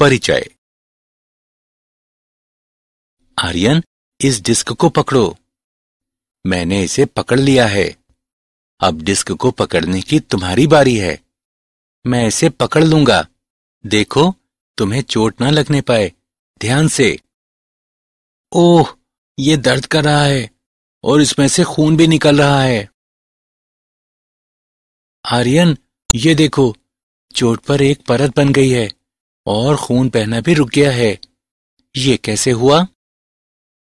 परिचय आर्यन इस डिस्क को पकड़ो मैंने इसे पकड़ लिया है अब डिस्क को पकड़ने की तुम्हारी बारी है मैं इसे पकड़ लूंगा देखो तुम्हें चोट ना लगने पाए ध्यान से ओह ये दर्द कर रहा है और इसमें से खून भी निकल रहा है आर्यन ये देखो चोट पर एक परत बन गई है और खून बहना भी रुक गया है ये कैसे हुआ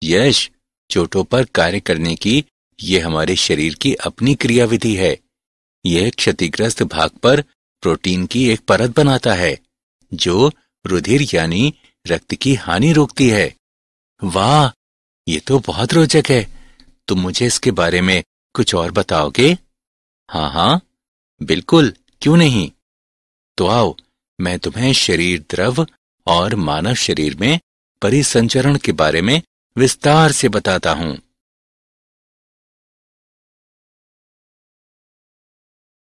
यश चोटों पर कार्य करने की यह हमारे शरीर की अपनी क्रियाविधि है यह क्षतिग्रस्त भाग पर प्रोटीन की एक परत बनाता है जो रुधिर यानी रक्त की हानि रोकती है वाह ये तो बहुत रोचक है तुम मुझे इसके बारे में कुछ और बताओगे हाँ हाँ बिल्कुल क्यों नहीं तो आओ मैं तुम्हें शरीर द्रव और मानव शरीर में परिसंचरण के बारे में विस्तार से बताता हूं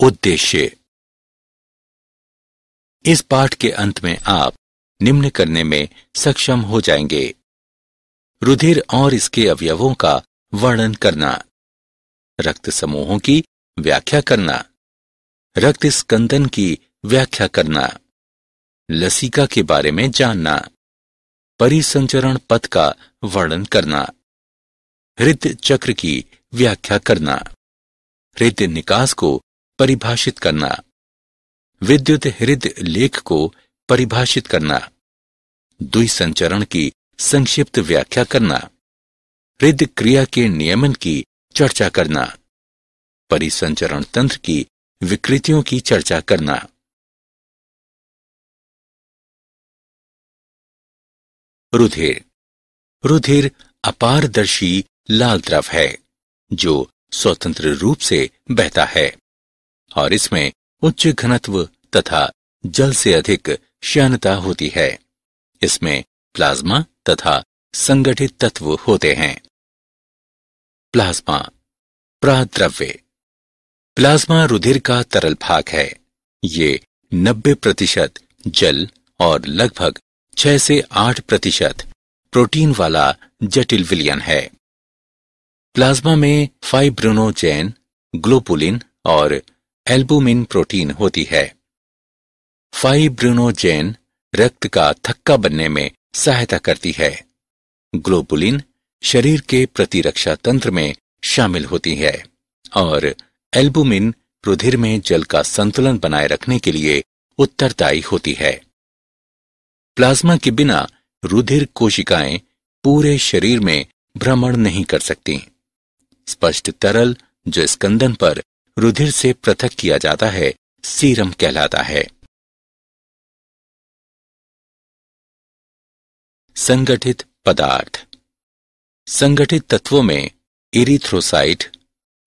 उद्देश्य इस पाठ के अंत में आप निम्न करने में सक्षम हो जाएंगे रुधिर और इसके अवयवों का वर्णन करना रक्त समूहों की व्याख्या करना रक्त स्कंदन की व्याख्या करना लसिका के बारे में जानना परिसंचरण पथ का वर्णन करना हृदय चक्र की व्याख्या करना हृदय निकास को परिभाषित करना विद्युत हृदय लेख को परिभाषित करना दुई संचरण की संक्षिप्त व्याख्या करना हृदय क्रिया के नियमन की चर्चा करना परिसंचरण तंत्र की विकृतियों की चर्चा करना रुधिर रुधिर अपारदर्शी लाल द्रव है जो स्वतंत्र रूप से बहता है और इसमें उच्च घनत्व तथा जल से अधिक श्यानता होती है इसमें प्लाज्मा तथा संगठित तत्व होते हैं प्लाज्मा प्राद्रव्य प्लाज्मा रुधिर का तरल भाग है ये 90 प्रतिशत जल और लगभग छह से आठ प्रतिशत प्रोटीन वाला जटिल विलियन है प्लाज्मा में फाइब्रोनोजेन ग्लोपुलिन और एल्बुमिन प्रोटीन होती है फाइब्रोनोजेन रक्त का थक्का बनने में सहायता करती है ग्लोबुलिन शरीर के प्रतिरक्षा तंत्र में शामिल होती है और एल्बुमिन रुधिर में जल का संतुलन बनाए रखने के लिए उत्तरदायी होती है प्लाज्मा के बिना रुधिर कोशिकाएं पूरे शरीर में भ्रमण नहीं कर सकती स्पष्ट तरल जो स्कंदन पर रुधिर से पृथक किया जाता है सीरम कहलाता है संगठित पदार्थ संगठित तत्वों में इरिथ्रोसाइट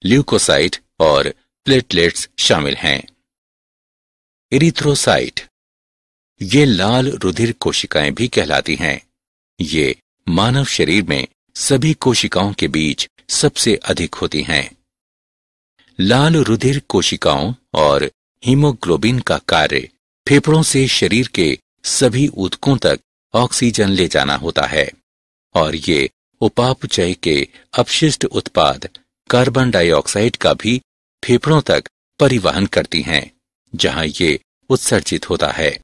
ल्यूकोसाइट और प्लेटलेट्स शामिल हैं इरिथ्रोसाइट ये लाल रुधिर कोशिकाएं भी कहलाती हैं ये मानव शरीर में सभी कोशिकाओं के बीच सबसे अधिक होती हैं लाल रुधिर कोशिकाओं और हीमोग्लोबिन का कार्य फेफड़ों से शरीर के सभी ऊतकों तक ऑक्सीजन ले जाना होता है और ये उपापचय के अपशिष्ट उत्पाद कार्बन डाइऑक्साइड का भी फेफड़ों तक परिवहन करती हैं जहां ये उत्सर्जित होता है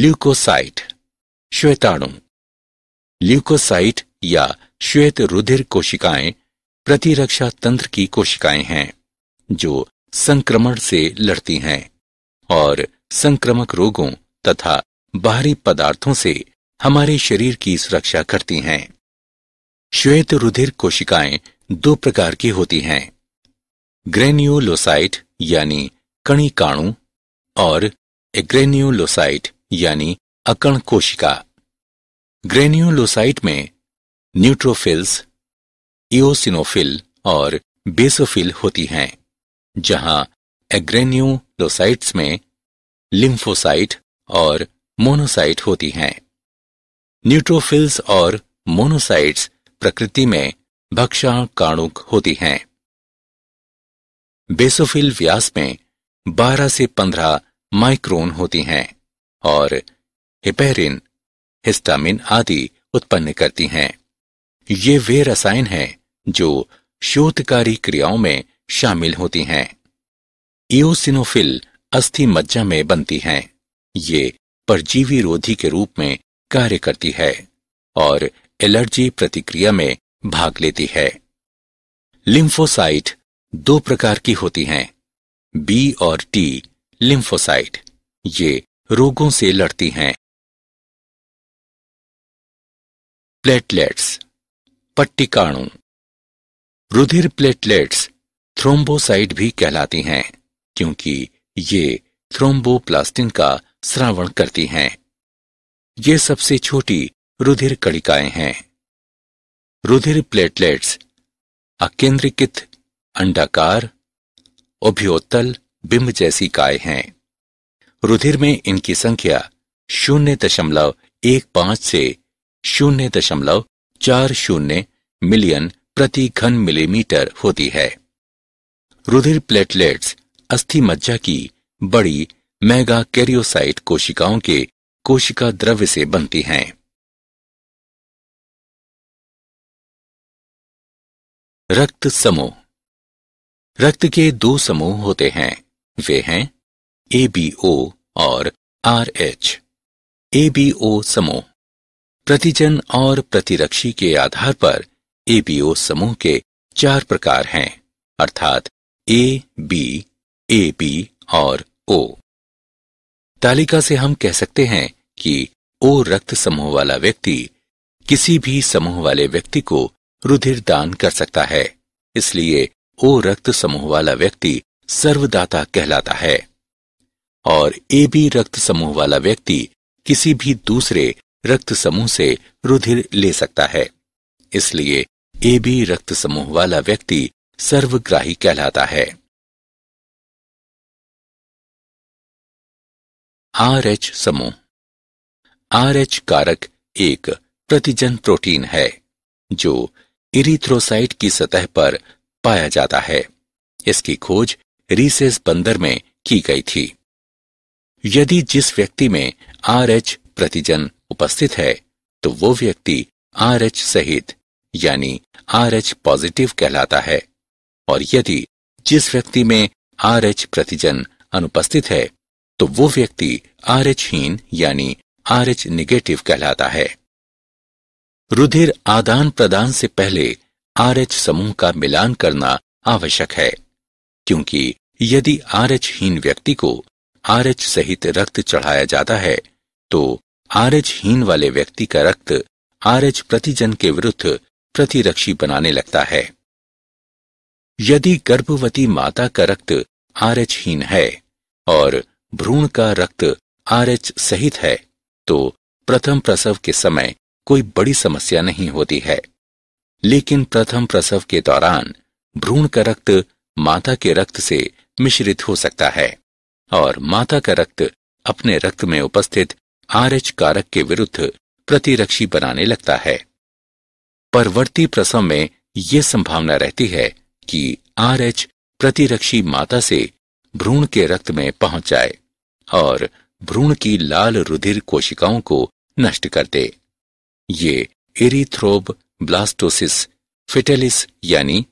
ल्यूकोसाइट श्वेताणु ल्यूकोसाइट या श्वेत रुधिर कोशिकाएं प्रतिरक्षा तंत्र की कोशिकाएं हैं जो संक्रमण से लड़ती हैं और संक्रमक रोगों तथा बाहरी पदार्थों से हमारे शरीर की सुरक्षा करती हैं श्वेत रुधिर कोशिकाएं दो प्रकार की होती हैं ग्रेन्यूलोसाइट यानी कणिकाणु और एग्रेन्यूलोसाइट यानी अकण कोशिका ग्रेन्यूलोसाइट में न्यूट्रोफिल्स इोसिनोफिल और बेसोफिल होती हैं जहां एग्रेन्यूलोसाइट्स में लिम्फोसाइट और मोनोसाइट होती हैं न्यूट्रोफिल्स और मोनोसाइट्स प्रकृति में काणुक होती हैं बेसोफिल व्यास में 12 से 15 माइक्रोन होती हैं और हिपेरिन हिस्टामिन आदि उत्पन्न करती हैं ये वे रसायन हैं जो शोधकारी क्रियाओं में शामिल होती हैं इओसिनोफिल अस्थि मज्जा में बनती हैं ये परजीवी रोधी के रूप में कार्य करती है और एलर्जी प्रतिक्रिया में भाग लेती है लिम्फोसाइट दो प्रकार की होती हैं बी और टी लिम्फोसाइट ये रोगों से लड़ती हैं प्लेटलेट्स पट्टिकाणु रुधिर प्लेटलेट्स थ्रोम्बोसाइट भी कहलाती हैं क्योंकि ये थ्रोम्बोप्लास्टिन का श्रावण करती हैं ये सबसे छोटी रुधिर कणिकाएं हैं रुधिर प्लेटलेट्स अकेंद्रीकृत अंडाकार उभ्योत्तल बिंब जैसी काय हैं रुधिर में इनकी संख्या शून्य दशमलव एक पांच से शून्य दशमलव चार शून्य मिलियन प्रति घन मिलीमीटर होती है रुधिर प्लेटलेट्स अस्थि मज्जा की बड़ी मेगा कैरियोसाइट कोशिकाओं के कोशिका द्रव्य से बनती हैं रक्त समूह रक्त के दो समूह होते हैं वे हैं एबीओ और आरएच ओ समूह प्रतिजन और प्रतिरक्षी के आधार पर एबीओ समूह के चार प्रकार हैं अर्थात ए बी ए बी और ओ तालिका से हम कह सकते हैं कि ओ रक्त समूह वाला व्यक्ति किसी भी समूह वाले व्यक्ति को रुधिर दान कर सकता है इसलिए ओ रक्त समूह वाला व्यक्ति सर्वदाता कहलाता है और ए बी रक्त समूह वाला व्यक्ति किसी भी दूसरे रक्त समूह से रुधिर ले सकता है इसलिए ए बी रक्त समूह वाला व्यक्ति सर्वग्राही कहलाता है आर एच समूह आर एच कारक एक प्रतिजन प्रोटीन है जो इरिथ्रोसाइट की सतह पर पाया जाता है इसकी खोज रीसेस बंदर में की गई थी यदि जिस व्यक्ति में आर एच प्रतिजन उपस्थित है तो वो व्यक्ति आर एच सहित यानी आर एच पॉजिटिव कहलाता है और यदि जिस व्यक्ति में आर एच प्रतिजन अनुपस्थित है तो वो व्यक्ति आर एच हीन यानी आर एच निगेटिव कहलाता है रुधिर आदान प्रदान से पहले आर एच समूह का मिलान करना आवश्यक है क्योंकि यदि आर एच हीन व्यक्ति को आरएच सहित रक्त चढ़ाया जाता है तो आरएच हीन वाले व्यक्ति का रक्त आरएच प्रतिजन के विरुद्ध प्रतिरक्षी बनाने लगता है यदि गर्भवती माता का रक्त आरएच हीन है और भ्रूण का रक्त आरएच सहित है तो प्रथम प्रसव के समय कोई बड़ी समस्या नहीं होती है लेकिन प्रथम प्रसव के दौरान भ्रूण का रक्त माता के रक्त से मिश्रित हो सकता है और माता का रक्त अपने रक्त में उपस्थित आरएच कारक के विरुद्ध प्रतिरक्षी बनाने लगता है परवर्ती प्रसव में यह संभावना रहती है कि आरएच प्रतिरक्षी माता से भ्रूण के रक्त में पहुंच जाए और भ्रूण की लाल रुधिर कोशिकाओं को नष्ट कर दे ये एरिथ्रोब ब्लास्टोसिस फिटेलिस यानी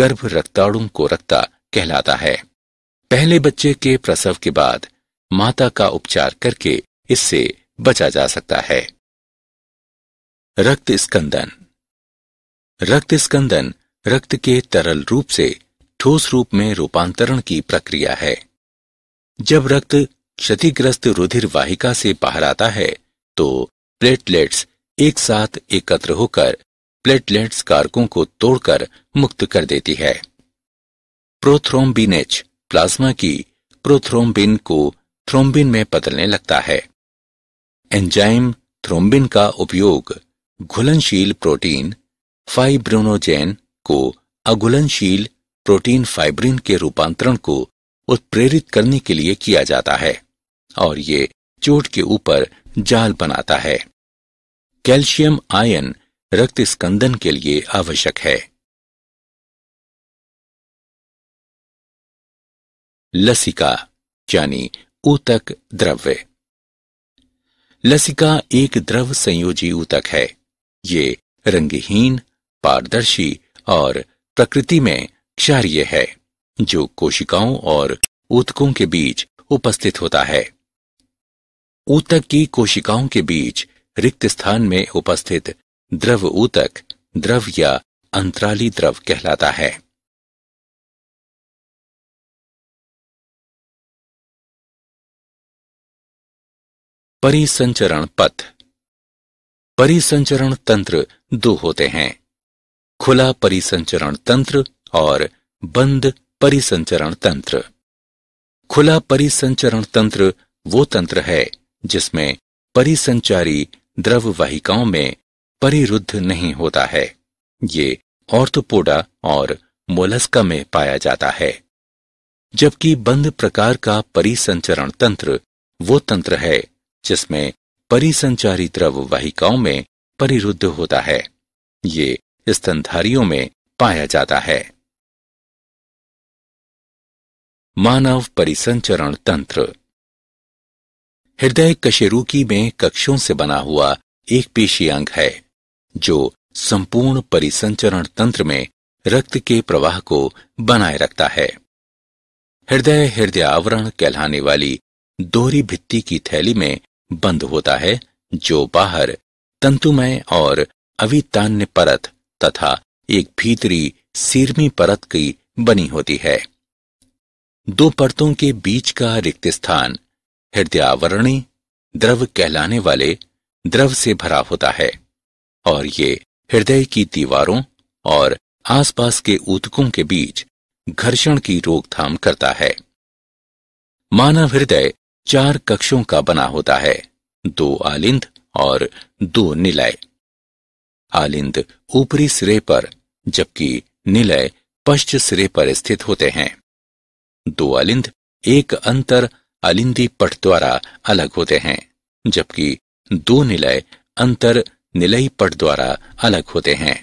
गर्भ रक्ताणु को रक्ता कहलाता है पहले बच्चे के प्रसव के बाद माता का उपचार करके इससे बचा जा सकता है रक्त स्कंदन रक्त स्कंदन रक्त के तरल रूप से ठोस रूप में रूपांतरण की प्रक्रिया है जब रक्त क्षतिग्रस्त रुधिर वाहिका से बाहर आता है तो प्लेटलेट्स एक साथ एकत्र होकर प्लेटलेट्स कारकों को तोड़कर मुक्त कर देती है प्रोथ्रोम्बिनेच प्लाज्मा की प्रोथ्रोम्बिन को थ्रोम्बिन में बदलने लगता है एंजाइम थ्रोम्बिन का उपयोग घुलनशील प्रोटीन फाइब्रोनोजेन को अघुलनशील प्रोटीन फाइब्रिन के रूपांतरण को उत्प्रेरित करने के लिए किया जाता है और ये चोट के ऊपर जाल बनाता है कैल्शियम आयन रक्त स्कंदन के लिए आवश्यक है लसिका यानी ऊतक द्रव्य लसिका एक द्रव संयोजी ऊतक है ये रंगहीन पारदर्शी और प्रकृति में क्षारिय है जो कोशिकाओं और ऊतकों के बीच उपस्थित होता है ऊतक की कोशिकाओं के बीच रिक्त स्थान में उपस्थित द्रव ऊतक द्रव या अंतराली द्रव कहलाता है परिसंचरण पथ परिसंचरण तंत्र दो होते हैं खुला परिसंचरण तंत्र और बंद परिसंचरण तंत्र खुला परिसंचरण तंत्र वो तंत्र है जिसमें परिसंचारी द्रव वाहिकाओं में परिरुद्ध नहीं होता है ये ऑर्थोपोडा और मोलस्का में पाया जाता है जबकि बंद प्रकार का परिसंचरण तंत्र वो तंत्र है जिसमें परिसंचारी द्रव वाहिकाओं में परिरुद्ध होता है ये स्तनधारियों में पाया जाता है मानव परिसंचरण तंत्र हृदय कशेरुकी में कक्षों से बना हुआ एक पेशी अंग है जो संपूर्ण परिसंचरण तंत्र में रक्त के प्रवाह को बनाए रखता है हृदय हृदय आवरण कहलाने वाली दोहरी भित्ति की थैली में बंद होता है जो बाहर तंतुमय और अवितान्य परत तथा एक भीतरी सीरमी परत की बनी होती है दो परतों के बीच का रिक्त स्थान हृदयावरणी द्रव कहलाने वाले द्रव से भरा होता है और ये हृदय की दीवारों और आसपास के ऊतकों के बीच घर्षण की रोकथाम करता है मानव हृदय चार कक्षों का बना होता है दो आलिंद और दो निलय आलिंद ऊपरी सिरे पर जबकि निलय पश्च सिरे पर स्थित होते हैं दो आलिंद एक अंतर आलिंदी पट द्वारा अलग होते हैं जबकि दो निलय अंतर निलय पट द्वारा अलग होते हैं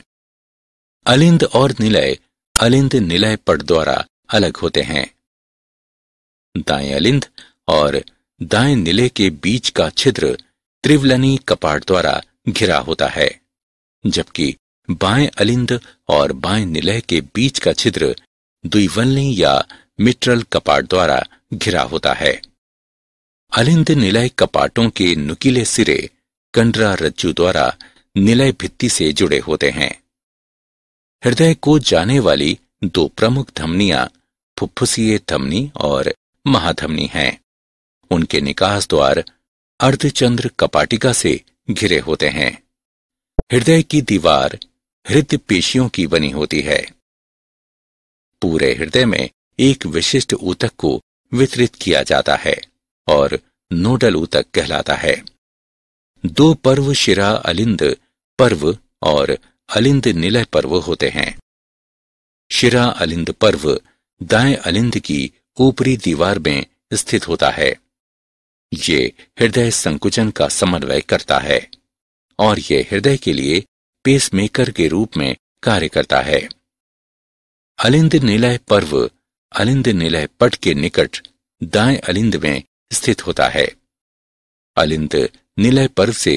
अलिंद और निलय अलिंद निलय पट द्वारा अलग होते हैं दाएं अलिंद और दाएं नीले के बीच का छिद्र त्रिवलनी कपाट द्वारा घिरा होता है जबकि बाएं अलिंद और बाएं निलय के बीच का छिद्र द्विवलनी या मिट्रल कपाट द्वारा घिरा होता है अलिंद निलय कपाटों के नुकीले सिरे कंडरा रज्जु द्वारा निलय भित्ति से जुड़े होते हैं हृदय को जाने वाली दो प्रमुख धमनियां फुफ्फुसीय धमनी और महाधमनी हैं उनके निकास द्वार अर्धचंद्र कपाटिका से घिरे होते हैं हृदय की दीवार हृदय पेशियों की बनी होती है पूरे हृदय में एक विशिष्ट ऊतक को वितरित किया जाता है और नोडल ऊतक कहलाता है दो पर्व शिरा अलिंद पर्व और अलिंद निलय पर्व होते हैं शिरा अलिंद पर्व दाएं अलिंद की ऊपरी दीवार में स्थित होता है ये हृदय संकुचन का समन्वय करता है और ये हृदय के लिए पेसमेकर के रूप में कार्य करता है अलिंद निलय पर्व अलिंद निलय पट के निकट दाएं अलिंद में स्थित होता है अलिंद निलय पर्व से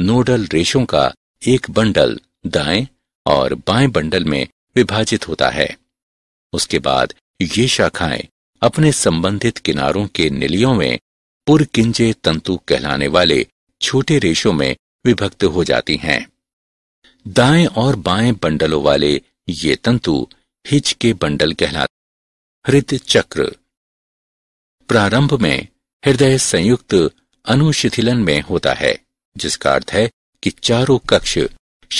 नोडल रेशों का एक बंडल दाएं और बाएं बंडल में विभाजित होता है उसके बाद ये शाखाएं अपने संबंधित किनारों के निलियों में पुरकिंजे तंतु कहलाने वाले छोटे रेशों में विभक्त हो जाती हैं दाएं और बाएं बंडलों वाले ये तंतु हिच के बंडल कहलाते हृदय चक्र प्रारंभ में हृदय संयुक्त अनुशिथिलन में होता है जिसका अर्थ है कि चारों कक्ष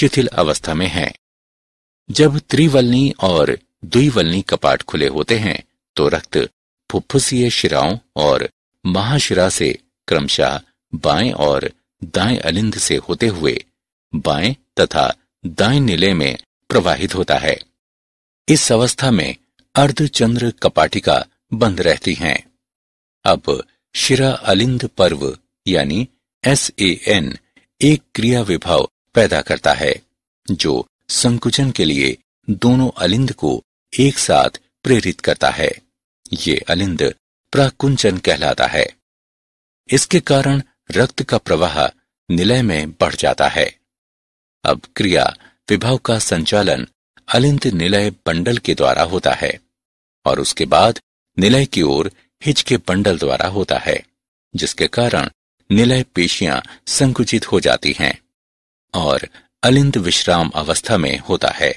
शिथिल अवस्था में है जब त्रिवलनी और द्विवलनी कपाट खुले होते हैं तो रक्त फुफ्फुसीय शिराओं और महाशिरा से क्रमशः बाएं और दाएं अलिंद से होते हुए बाएं तथा दाएं नीले में प्रवाहित होता है इस अवस्था में अर्धचंद्र कपाटिका बंद रहती हैं। अब शिरा अलिंद पर्व यानी एस ए एन एक क्रिया विभाव पैदा करता है जो संकुचन के लिए दोनों अलिंद को एक साथ प्रेरित करता है ये अलिंद प्राकुंचन कहलाता है इसके कारण रक्त का प्रवाह निलय में बढ़ जाता है अब क्रिया विभाव का संचालन अलिंत निलय बंडल के द्वारा होता है और उसके बाद निलय की ओर के बंडल द्वारा होता है जिसके कारण निलय पेशियां संकुचित हो जाती हैं और अलिंद विश्राम अवस्था में होता है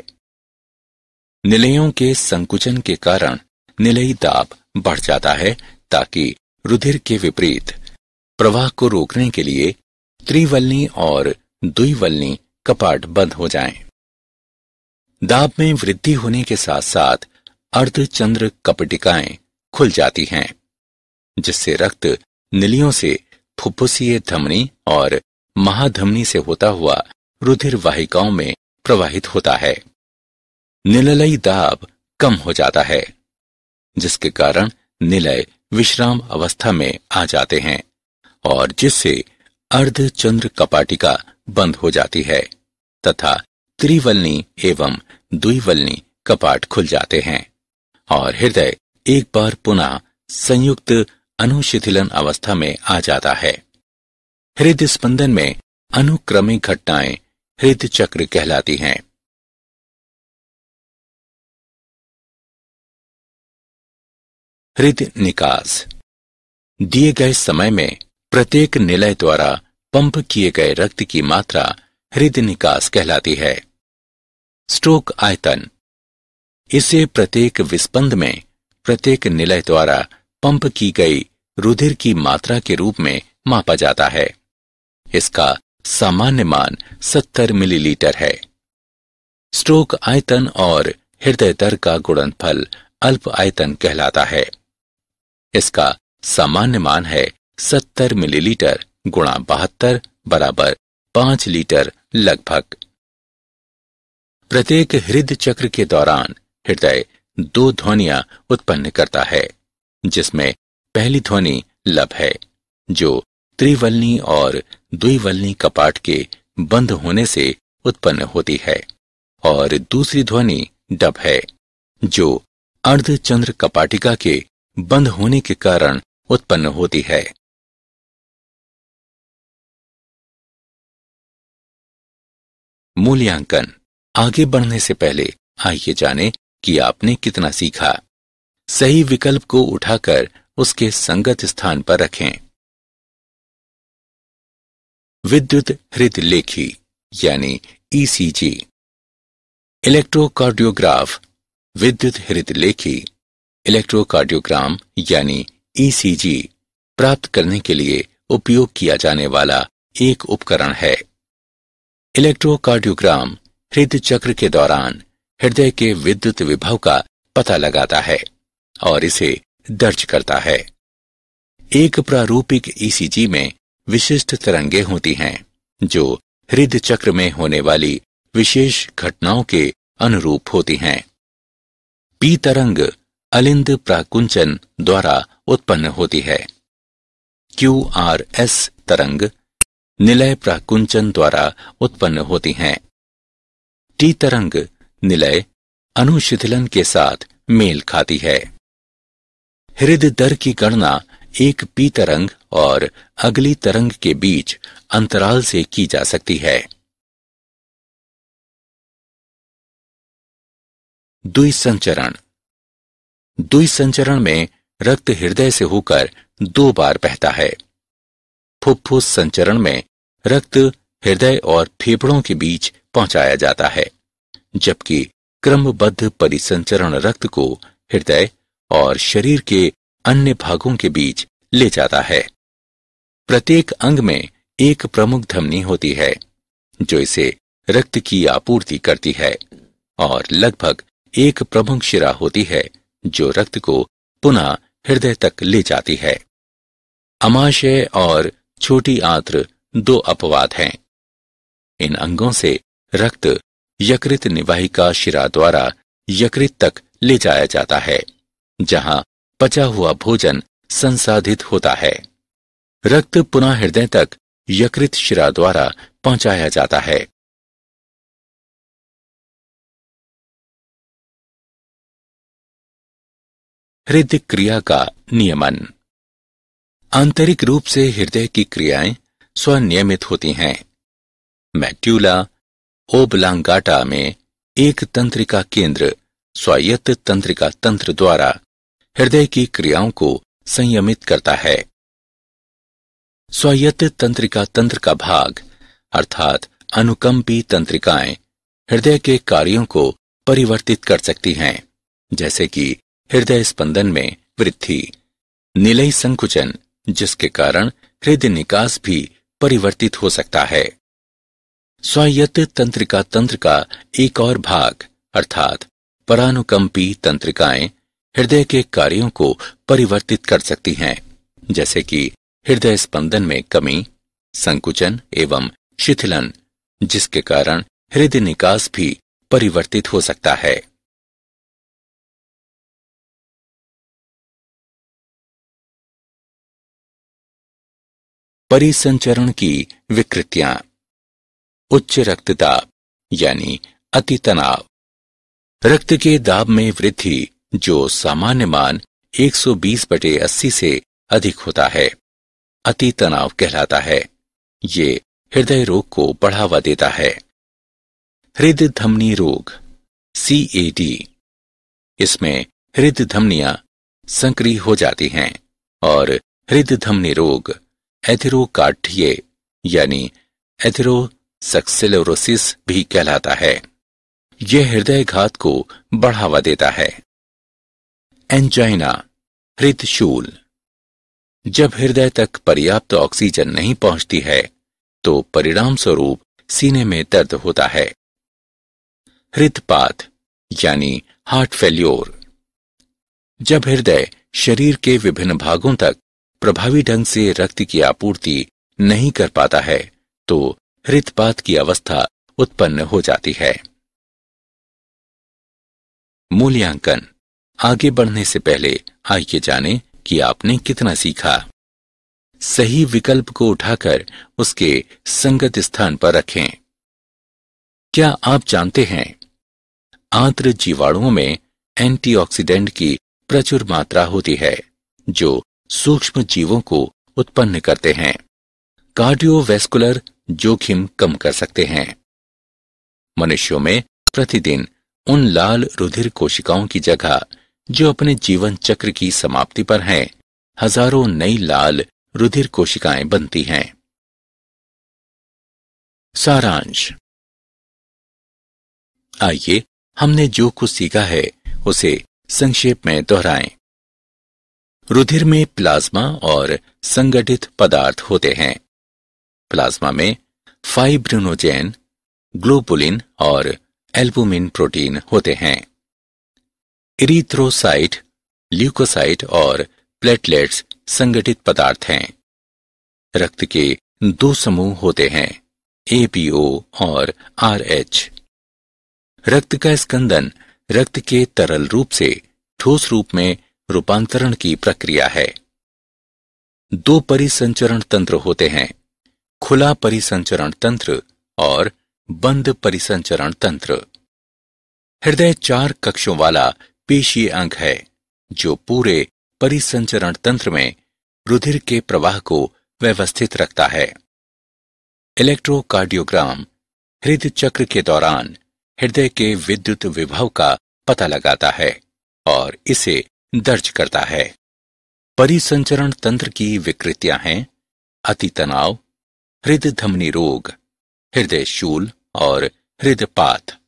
निलयों के संकुचन के कारण निलयी दाब बढ़ जाता है ताकि रुधिर के विपरीत प्रवाह को रोकने के लिए त्रिवलनी और द्विवलनी कपाट बंद हो जाएं। दाब में वृद्धि होने के साथ साथ अर्धचंद्र कपटिकाएं खुल जाती हैं जिससे रक्त नलियों से फुफ्फुसीय धमनी और महाधमनी से होता हुआ रुधिर वाहिकाओं में प्रवाहित होता है निललयी दाब कम हो जाता है जिसके कारण निलय विश्राम अवस्था में आ जाते हैं और जिससे अर्ध चंद्र कपाटिका बंद हो जाती है तथा त्रिवलनी एवं द्विवलनी कपाट खुल जाते हैं और हृदय एक बार पुनः संयुक्त अनुशिथिलन अवस्था में आ जाता है हृदय स्पंदन में अनुक्रमिक घटनाएं हृदय चक्र कहलाती हैं हृदय निकास दिए गए समय में प्रत्येक निलय द्वारा पंप किए गए रक्त की मात्रा हृदय निकास कहलाती है स्ट्रोक आयतन इसे प्रत्येक विस्पंद में प्रत्येक निलय द्वारा पंप की गई रुधिर की मात्रा के रूप में मापा जाता है इसका सामान्य मान 70 मिलीलीटर है स्ट्रोक आयतन और हृदय दर का गुणनफल अल्प आयतन कहलाता है इसका सामान्य मान है 70 मिलीलीटर गुणा बहत्तर बराबर पांच लीटर लगभग प्रत्येक हृदय चक्र के दौरान हृदय दो ध्वनिया उत्पन्न करता है जिसमें पहली ध्वनि लब है जो त्रिवलनी और द्विवलनी कपाट के बंद होने से उत्पन्न होती है और दूसरी ध्वनि डब है जो अर्धचंद्र कपाटिका के बंद होने के कारण उत्पन्न होती है मूल्यांकन आगे बढ़ने से पहले आइए जाने कि आपने कितना सीखा सही विकल्प को उठाकर उसके संगत स्थान पर रखें विद्युत लेखी यानी ईसीजी e इलेक्ट्रोकार्डियोग्राफ विद्युत लेखी इलेक्ट्रोकार्डियोग्राम यानी ईसीजी e प्राप्त करने के लिए उपयोग किया जाने वाला एक उपकरण है इलेक्ट्रोकार्डियोग्राम हृदय चक्र के दौरान हृदय के विद्युत विभव का पता लगाता है और इसे दर्ज करता है एक प्रारूपिक ईसीजी e में विशिष्ट तरंगे होती हैं जो हृदय चक्र में होने वाली विशेष घटनाओं के अनुरूप होती हैं पी तरंग अलिंद प्राकुंचन द्वारा उत्पन्न होती है क्यू आर एस तरंग निलय प्राकुंचन द्वारा उत्पन्न होती हैं। टी तरंग निलय अनुशिथिलन के साथ मेल खाती है हृदय दर की गणना एक पी तरंग और अगली तरंग के बीच अंतराल से की जा सकती है द्विसंचरण दुई संचरण में रक्त हृदय से होकर दो बार बहता है फुफ्फुस संचरण में रक्त हृदय और फेफड़ों के बीच पहुंचाया जाता है जबकि क्रमबद्ध परिसंचरण रक्त को हृदय और शरीर के अन्य भागों के बीच ले जाता है प्रत्येक अंग में एक प्रमुख धमनी होती है जो इसे रक्त की आपूर्ति करती है और लगभग एक प्रमुख शिरा होती है जो रक्त को पुनः हृदय तक ले जाती है अमाशय और छोटी आंत्र दो अपवाद हैं इन अंगों से रक्त यकृत निवाहिका शिरा द्वारा यकृत तक ले जाया जाता है जहां पचा हुआ भोजन संसाधित होता है रक्त पुनः हृदय तक यकृत शिरा द्वारा पहुंचाया जाता है हृदय क्रिया का नियमन आंतरिक रूप से हृदय की क्रियाएं स्वनियमित होती हैं मैट्यूला ओबलांगाटा में एक तंत्रिका केंद्र स्वायत्त तंत्रिका तंत्र द्वारा हृदय की क्रियाओं को संयमित करता है स्वायत्त तंत्रिका तंत्र का भाग अर्थात अनुकंपी तंत्रिकाएं हृदय के कार्यों को परिवर्तित कर सकती हैं जैसे कि हृदय स्पंदन में वृद्धि निलय संकुचन जिसके कारण हृदय निकास भी परिवर्तित हो सकता है स्वायत्त तंत्रिका तंत्र का एक और भाग अर्थात परानुकंपी तंत्रिकाएं हृदय के कार्यों को परिवर्तित कर सकती हैं जैसे कि हृदय स्पंदन में कमी संकुचन एवं शिथिलन जिसके कारण हृदय निकास भी परिवर्तित हो सकता है परिसंचरण की विकृतियां उच्च रक्तदाब यानी अति तनाव रक्त के दाब में वृद्धि जो सामान्य मान 120 बटे अस्सी से अधिक होता है अति तनाव कहलाता है ये हृदय रोग को बढ़ावा देता है हृदय धमनी रोग सी इसमें हृदय धमनियां संक्रिय हो जाती हैं और हृदय धमनी रोग एथेरोकार्ठीय यानी एथेरोसक्सेलोरोसिस भी कहलाता है यह हृदय घात को बढ़ावा देता है एंजाइना हृदशूल जब हृदय तक पर्याप्त ऑक्सीजन नहीं पहुंचती है तो परिणाम स्वरूप सीने में दर्द होता है हृदपात यानी हार्ट फेल्योर जब हृदय शरीर के विभिन्न भागों तक प्रभावी ढंग से रक्त की आपूर्ति नहीं कर पाता है तो हृदपात की अवस्था उत्पन्न हो जाती है मूल्यांकन आगे बढ़ने से पहले आइए जाने कि आपने कितना सीखा सही विकल्प को उठाकर उसके संगत स्थान पर रखें क्या आप जानते हैं आंत्र जीवाणुओं में एंटीऑक्सीडेंट की प्रचुर मात्रा होती है जो सूक्ष्म जीवों को उत्पन्न करते हैं कार्डियोवेस्कुलर जोखिम कम कर सकते हैं मनुष्यों में प्रतिदिन उन लाल रुधिर कोशिकाओं की जगह जो अपने जीवन चक्र की समाप्ति पर हैं, हजारों नई लाल रुधिर कोशिकाएं बनती हैं सारांश आइए हमने जो कुछ सीखा है उसे संक्षेप में दोहराएं रुधिर में प्लाज्मा और संगठित पदार्थ होते हैं प्लाज्मा में फाइब्रिनोजेन ग्लोबुलिन और एल्बुमिन प्रोटीन होते हैं इरिथ्रोसाइट ल्यूकोसाइट और प्लेटलेट्स संगठित पदार्थ हैं रक्त के दो समूह होते हैं एपीओ और आरएच रक्त का स्कंदन रक्त के तरल रूप से ठोस रूप में रूपांतरण की प्रक्रिया है दो परिसंचरण तंत्र होते हैं खुला परिसंचरण तंत्र और बंद परिसंचरण तंत्र हृदय चार कक्षों वाला पेशीय अंग है जो पूरे परिसंचरण तंत्र में रुधिर के प्रवाह को व्यवस्थित रखता है इलेक्ट्रोकार्डियोग्राम हृदय चक्र के दौरान हृदय के विद्युत विभव का पता लगाता है और इसे दर्ज करता है परिसंचरण तंत्र की विकृतियां हैं अति तनाव हृदय धमनी रोग हृदय शूल और हृदयपात